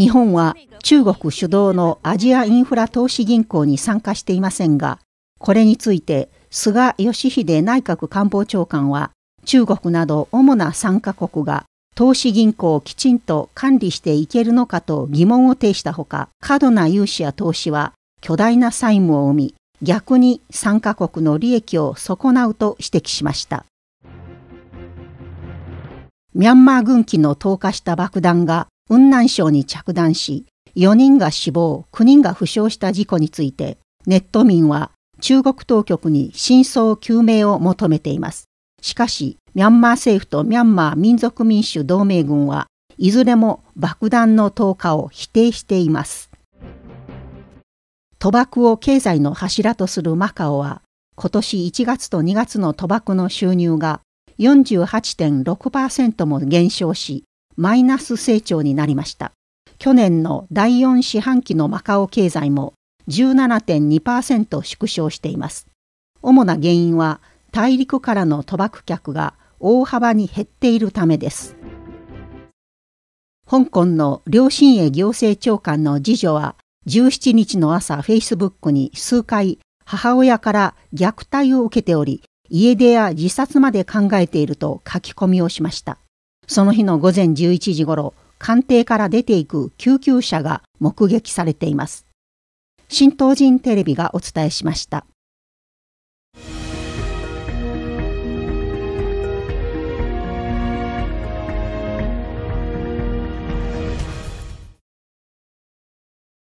日本は中国主導のアジアインフラ投資銀行に参加していませんが、これについて菅義偉内閣官房長官は中国など主な参加国が投資銀行をきちんと管理していけるのかと疑問を呈したほか、過度な融資や投資は巨大な債務を生み、逆に参加国の利益を損なうと指摘しました。ミャンマー軍機の投下した爆弾が雲南省に着弾し、4人が死亡、9人が負傷した事故について、ネット民は中国当局に真相究明を求めています。しかし、ミャンマー政府とミャンマー民族民主同盟軍はいずれも爆弾の投下を否定しています。賭博を経済の柱とするマカオは、今年1月と2月の賭博の収入が48.6%も減少し、マイナス成長になりました。去年の第4四半期のマカオ経済も17.2%縮小しています。主な原因は大陸からの賭博客が大幅に減っているためです。香港の両親へ行政長官の次女は17日の朝 Facebook に数回母親から虐待を受けており家出や自殺まで考えていると書き込みをしました。その日の午前11時ごろ、官邸から出ていく救急車が目撃されています。新東人テレビがお伝えしました。